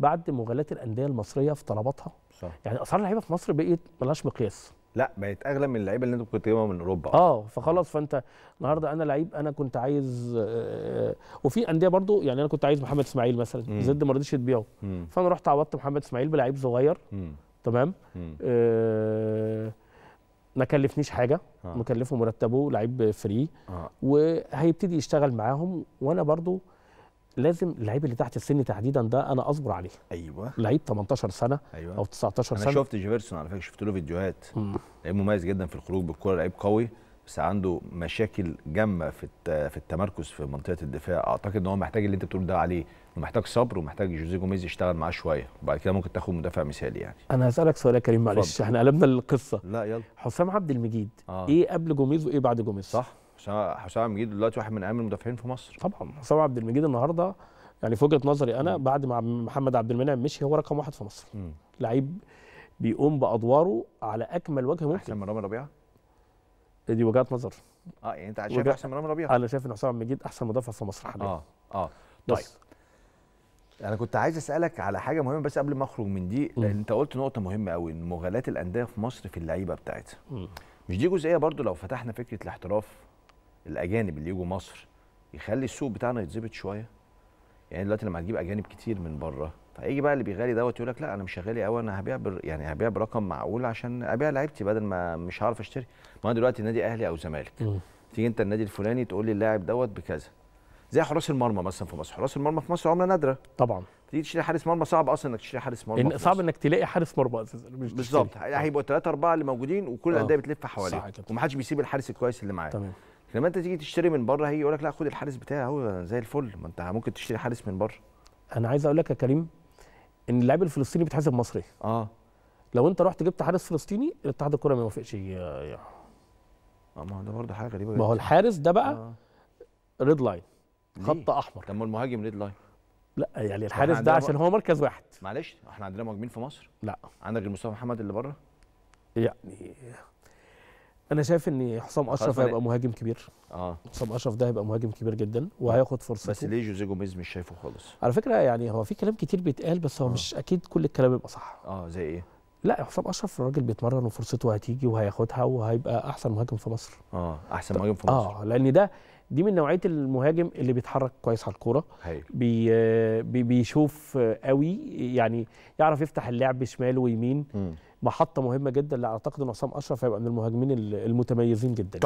بعد مغالاة الأندية المصرية في طلباتها صح. يعني أسعار اللعيبة في مصر بقيت بلاش مقياس لا بقت اغلى من اللعيبه اللي انت كنت جايبها من اوروبا اه فخلاص فانت النهارده انا لعيب انا كنت عايز آه، وفي انديه برضو يعني انا كنت عايز محمد اسماعيل مثلا زد ما رضيش تبيعه فانا رحت عوضت محمد اسماعيل بلعيب صغير تمام آه ما كلفنيش حاجه آه. مكلفه مرتبه لعيب فري آه. وهيبتدي يشتغل معاهم وانا برضو لازم اللعيب اللي تحت السن تحديدا ده انا اصبر عليه ايوه لعيب 18 سنه أيوة. او 19 أنا سنه انا شفت جيفرسون على فكره شفت له فيديوهات لعيب مميز جدا في الخروج بالكره لعيب قوي بس عنده مشاكل جامه في في التمركز في منطقه الدفاع اعتقد ان هو محتاج اللي انت بتقول ده عليه ومحتاج صبر ومحتاج جوزيه جوميز يشتغل معاه شويه وبعد كده ممكن تاخد مدافع مثالي يعني انا هسالك سؤال يا كريم معلش احنا قلبنا القصه لا يلا حسام عبد المجيد آه. ايه قبل جوميز وايه بعد جوميز صح حسام عبد المجيد دلوقتي واحد من اهم المدافعين في مصر طبعا حسام عبد المجيد النهارده يعني في وجهه نظري انا بعد ما محمد عبد المنعم مشي هو رقم واحد في مصر لعيب بيقوم بادواره على اكمل وجه ممكن احسن من رامي ربيعه دي وجهات نظر اه يعني انت شايف احسن من رامي ربيعه انا شايف ان حسام عبد المجيد احسن مدافع في مصر حاليا اه اه طيب انا كنت عايز اسالك على حاجه مهمه بس قبل ما اخرج من دي لان انت قلت نقطه مهمه قوي ان مغالاة الانديه في مصر في اللعيبه بتاعتها مش دي جزئيه برضو لو فتحنا فكره الاحتراف الاجانب اللي يجوا مصر يخلي السوق بتاعنا يتظبط شويه يعني دلوقتي لما هتجيب اجانب كتير من بره فيجي بقى اللي بيغالي دوت يقول لك لا انا مش غالي قوي انا هبيع بر يعني هبيع برقم معقول عشان ابيع لعيبتي بدل ما مش هعرف اشتري ما دلوقتي النادي اهلي او زمالك تيجي انت النادي الفلاني تقول لي اللاعب دوت بكذا زي حراس المرمى مثلا في مصر حراس المرمى في مصر عمله نادره طبعا تيجي تشتري حارس مرمى صعب اصلا انك تشتري حارس مرمى إن صعب انك تلاقي حارس مرمى اساسا بالظبط هيبقوا ثلاثه اربعه اللي موجودين وكل آه. الانديه بتلف حواليه ومحدش بيسيب الحارس الكويس اللي معاه تمام لما انت تيجي تشتري من بره هيجي يقول لك لا خد الحارس بتاعي اهو زي الفل ما انت ممكن تشتري حارس من بره انا عايز اقول لك يا كريم ان اللاعب الفلسطيني بيتحاسب مصري اه لو انت رحت جبت حارس فلسطيني الاتحاد الكره ما يوافقش اه ما هو ده برضه حاجه غريبه ما هو الحارس ده بقى آه. ريد لاين خط احمر طب ما المهاجم ريد لاين لا يعني الحارس ده عشان هو مركز واحد معلش احنا عندنا مهاجمين في مصر لا عندك غير مصطفى محمد اللي بره يعني انا شايف ان حسام اشرف هيبقى مهاجم كبير اه حسام اشرف ده هيبقى مهاجم كبير جدا وهياخد فرصته بس ليه جوزيه جوميز مش شايفه خالص على فكره يعني هو في كلام كتير بيتقال بس هو آه. مش اكيد كل الكلام يبقى صح اه زي ايه لا حسام اشرف الراجل بيتمرن وفرصته هتيجي وهياخدها وهيبقى احسن مهاجم في مصر اه احسن مهاجم في مصر اه لان ده دي من نوعيه المهاجم اللي بيتحرك كويس على الكوره بي بي بيشوف قوي يعني يعرف يفتح اللعب شمال ويمين م. محطه مهمه جدا لا اعتقد ان عصام اشرف هيبقى من المهاجمين المتميزين جدا طيب